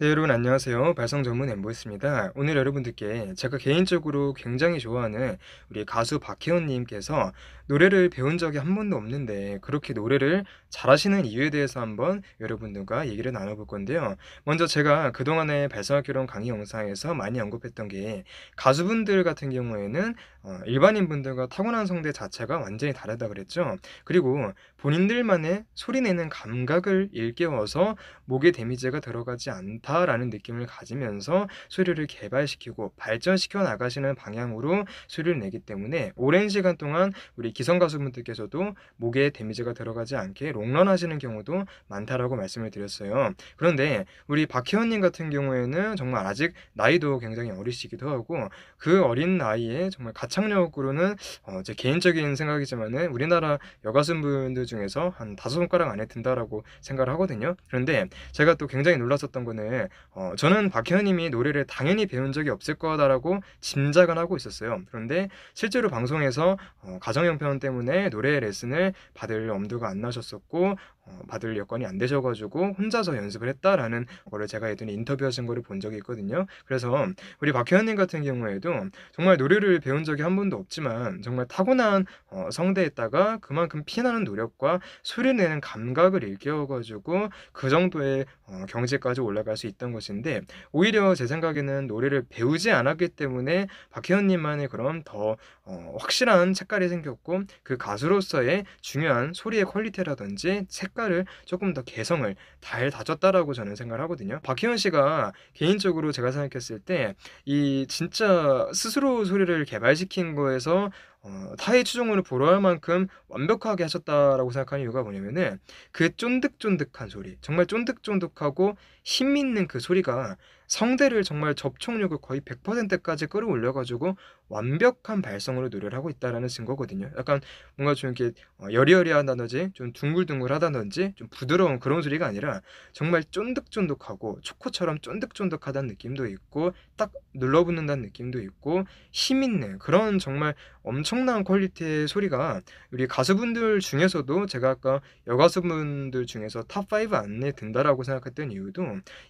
네, 여러분 안녕하세요. 발성 전문 엠보였습니다. 오늘 여러분들께 제가 개인적으로 굉장히 좋아하는 우리 가수 박혜원 님께서 노래를 배운 적이 한 번도 없는데 그렇게 노래를 잘하시는 이유에 대해서 한번 여러분들과 얘기를 나눠볼 건데요. 먼저 제가 그동안에 발성학교론 강의 영상에서 많이 언급했던 게 가수분들 같은 경우에는 어, 일반인분들과 타고난 성대 자체가 완전히 다르다 그랬죠. 그리고 본인들만의 소리내는 감각을 일깨워서 목에 데미지가 들어가지 않다라는 느낌을 가지면서 소리를 개발시키고 발전시켜 나가시는 방향으로 소리를 내기 때문에 오랜 시간 동안 우리 기성 가수분들께서도 목에 데미지가 들어가지 않게 롱런 하시는 경우도 많다라고 말씀을 드렸어요. 그런데 우리 박혜원님 같은 경우에는 정말 아직 나이도 굉장히 어리시기도 하고 그 어린 나이에 정말 가창력으로는 어제 개인적인 생각이지만은 우리나라 여가수분들 중에서 한 다섯 손가락 안에 든다라고 생각을 하거든요. 그런데 제가 또 굉장히 놀랐었던 거는 어, 저는 박현님이 노래를 당연히 배운 적이 없을 거다라고 짐작은 하고 있었어요. 그런데 실제로 방송에서 어, 가정 형편 때문에 노래 레슨을 받을 엄두가 안 나셨었고 어, 받을 여건이 안 되셔가지고 혼자서 연습을 했다라는 거를 제가 예전에 인터뷰하신 거를 본 적이 있거든요. 그래서 우리 박혜연님 같은 경우에도 정말 노래를 배운 적이 한 번도 없지만 정말 타고난 어, 성대에다가 그만큼 피나는 노력 능과 소리 내는 감각을 일깨워가지고 그 정도의 어, 경지까지 올라갈 수 있던 것인데 오히려 제 생각에는 노래를 배우지 않았기 때문에 박혜원님만의 그럼 더 어, 확실한 색깔이 생겼고 그 가수로서의 중요한 소리의 퀄리티라든지 색깔을 조금 더 개성을 잘 다졌다라고 저는 생각을 하거든요. 박혜원 씨가 개인적으로 제가 생각했을 때 이 진짜 스스로 소리를 개발시킨 거에서 어, 타의 추종으로 보러 할 만큼 완벽하게 하셨다라고 생각하는 이유가 뭐냐면은 그 쫀득쫀득한 소리 정말 쫀득쫀득하고 힘 있는 그 소리가 성대를 정말 접촉력을 거의 100%까지 끌어올려가지고 완벽한 발성으로 노래를 하고 있다라는 증거거든요. 약간 뭔가 좀 이렇게 어, 여리여리하다든지 좀 둥글둥글하다든지 좀 부드러운 그런 소리가 아니라 정말 쫀득쫀득하고 초코처럼 쫀득쫀득하다는 느낌도 있고 딱 눌러붙는다는 느낌도 있고 힘있는 그런 정말 엄청난 퀄리티의 소리가 우리 가수분들 중에서도 제가 아까 여가수분들 중에서 탑 5 안에 든다라고 생각했던 이유도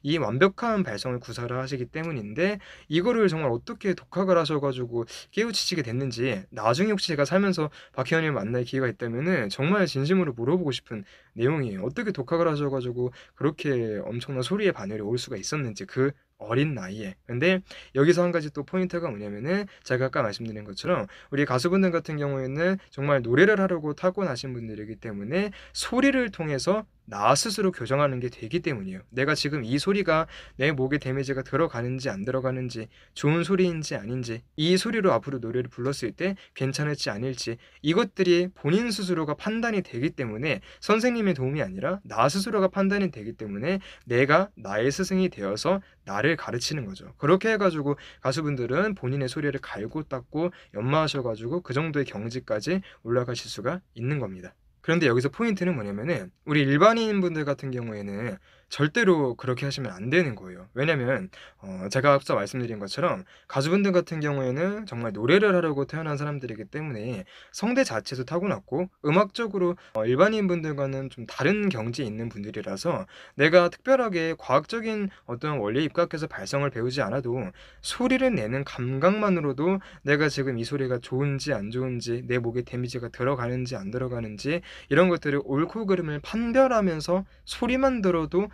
이 완벽한 발성을 구사를 하시기 때문인데 이거를 정말 어떻게 독학을 하셔가지고 깨우치시게 됐는지 나중에 혹시 제가 살면서 박희원님 만날 기회가 있다면은 정말 진심으로 물어보고 싶은 내용이에요. 어떻게 독학을 하셔가지고 그렇게 엄청난 소리의 반열이 올 수가 있었는지 그 어린 나이에. 근데 여기서 한 가지 또 포인트가 뭐냐면은 제가 아까 말씀드린 것처럼 우리 가수분들 같은 경우에는 정말 노래를 하려고 타고나신 분들이기 때문에 소리를 통해서 나 스스로 교정하는 게 되기 때문이에요. 내가 지금 이 소리가 내 목에 데미지가 들어가는지 안 들어가는지 좋은 소리인지 아닌지 이 소리로 앞으로 노래를 불렀을 때 괜찮을지 아닐지 이것들이 본인 스스로가 판단이 되기 때문에 선생님의 도움이 아니라 나 스스로가 판단이 되기 때문에 내가 나의 스승이 되어서 나를 나를 가르치는 거죠. 그렇게 해가지고 가수분들은 본인의 소리를 갈고 닦고 연마하셔가지고 그 정도의 경지까지 올라가실 수가 있는 겁니다. 그런데 여기서 포인트는 뭐냐면은 우리 일반인 분들 같은 경우에는 절대로 그렇게 하시면 안 되는 거예요. 왜냐면 어, 제가 앞서 말씀드린 것처럼 가수분들 같은 경우에는 정말 노래를 하려고 태어난 사람들이기 때문에 성대 자체도 타고났고 음악적으로 어, 일반인 분들과는 좀 다른 경지에 있는 분들이라서 내가 특별하게 과학적인 어떤 원리에 입각해서 발성을 배우지 않아도 소리를 내는 감각만으로도 내가 지금 이 소리가 좋은지 안 좋은지 내 목에 데미지가 들어가는지 안 들어가는지 이런 것들을 옳고 그름을 판별하면서 소리만 들어도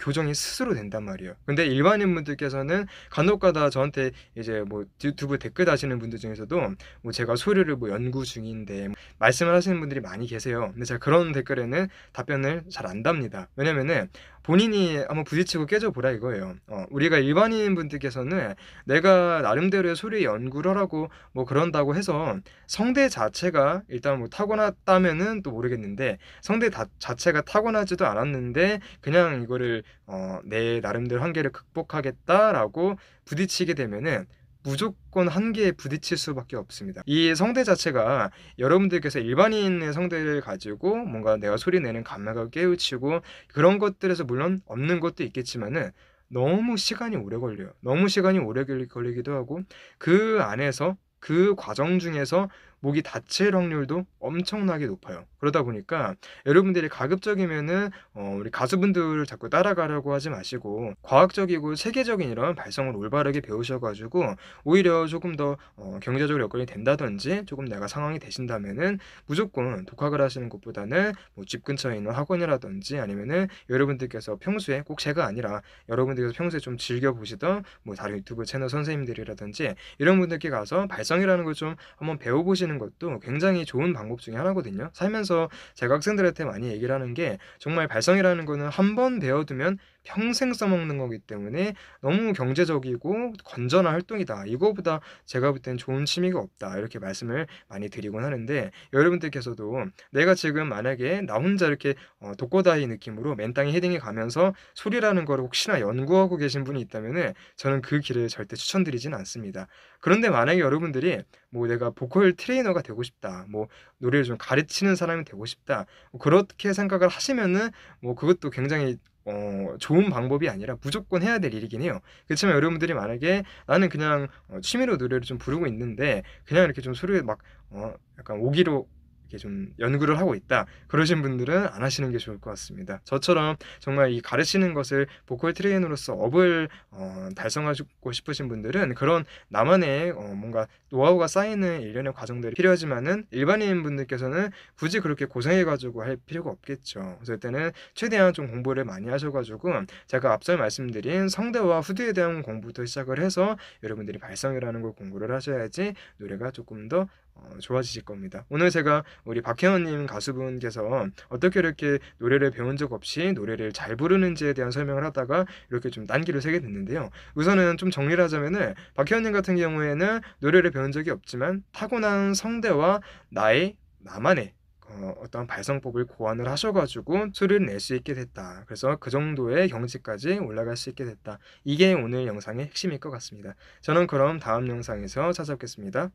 교정이 스스로 된단 말이에요. 근데 일반인 분들께서는 간혹가다 저한테 이제 뭐 유튜브 댓글 다시는 분들 중에서도 뭐 제가 소리를 뭐 연구 중인데 말씀을 하시는 분들이 많이 계세요. 근데 제가 그런 댓글에는 답변을 잘안 답니다. 왜냐면은 본인이 한번 부딪히고 깨져보라 이거예요. 어, 우리가 일반인 분들께서는 내가 나름대로의 소리 연구를 하라고 뭐 그런다고 해서 성대 자체가 일단 뭐 타고났다면은 또 모르겠는데 성대 다, 자체가 타고나지도 않았는데 그냥 이거를 어, 내 나름대로 한계를 극복하겠다라고 부딪히게 되면은 무조건 한계에 부딪힐 수밖에 없습니다. 이 성대 자체가 여러분들께서 일반인의 성대를 가지고 뭔가 내가 소리내는 감각을 깨우치고 그런 것들에서 물론 없는 것도 있겠지만은 너무 시간이 오래 걸려요. 너무 시간이 오래 걸리기도 하고 그 안에서 그 과정 중에서 목이 다칠 확률도 엄청나게 높아요. 그러다 보니까 여러분들이 가급적이면은 어, 우리 가수분들을 자꾸 따라가려고 하지 마시고 과학적이고 세계적인 이런 발성을 올바르게 배우셔가지고 오히려 조금 더 어, 경제적 으로 여건이 된다든지 조금 내가 상황이 되신다면은 무조건 독학을 하시는 것보다는 뭐집 근처에 있는 학원이라든지 아니면은 여러분들께서 평소에 꼭 제가 아니라 여러분들께서 평소에 좀 즐겨 보시던 뭐 다른 유튜브 채널 선생님들이라든지 이런 분들께 가서 발성이라는 걸 좀 한번 배워보시는 만는 것도 굉장히 좋은 방법 중에 하나거든요. 살면서 제가 학생들한테 많이 얘기를 하는 게 정말 발성이라는 거는 한 번 배워두면 평생 써먹는 거기 때문에 너무 경제적이고 건전한 활동이다. 이거보다 제가 볼 땐 좋은 취미가 없다. 이렇게 말씀을 많이 드리곤 하는데 여러분들께서도 내가 지금 만약에 나 혼자 이렇게 어, 독고다이 느낌으로 맨땅에 헤딩에 가면서 소리라는 걸 혹시나 연구하고 계신 분이 있다면 저는 그 길을 절대 추천드리진 않습니다. 그런데 만약에 여러분들이 뭐 내가 보컬 트레이너가 되고 싶다. 뭐 노래를 좀 가르치는 사람이 되고 싶다. 뭐 그렇게 생각을 하시면은 뭐 그것도 굉장히 어, 좋은 방법이 아니라 무조건 해야 될 일이긴 해요. 그렇지만 여러분들이 만약에 나는 그냥 어, 취미로 노래를 좀 부르고 있는데 그냥 이렇게 좀 소리에 막 어, 약간 오기로 이렇게 좀 연구를 하고 있다. 그러신 분들은 안 하시는 게 좋을 것 같습니다. 저처럼 정말 이 가르치는 것을 보컬 트레이너로서 업을 어, 달성하고 싶으신 분들은 그런 나만의 어, 뭔가 노하우가 쌓이는 일련의 과정들이 필요하지만은 일반인 분들께서는 굳이 그렇게 고생해가지고 할 필요가 없겠죠. 그럴 때는 최대한 좀 공부를 많이 하셔가지고 제가 앞서 말씀드린 성대와 후두에 대한 공부부터 시작을 해서 여러분들이 발성이라는 걸 공부를 하셔야지 노래가 조금 더 어, 좋아지실 겁니다. 오늘 제가 우리 박혜원님 가수분께서 어떻게 이렇게 노래를 배운 적 없이 노래를 잘 부르는지에 대한 설명을 하다가 이렇게 좀 난기를 세게 됐는데요. 우선은 좀 정리를 하자면은 박혜원님 같은 경우에는 노래를 배운 적이 없지만 타고난 성대와 나의 나만의 어, 어떤 발성법을 고안을 하셔가지고 소리를 낼 수 있게 됐다. 그래서 그 정도의 경지까지 올라갈 수 있게 됐다. 이게 오늘 영상의 핵심일 것 같습니다. 저는 그럼 다음 영상에서 찾아뵙겠습니다.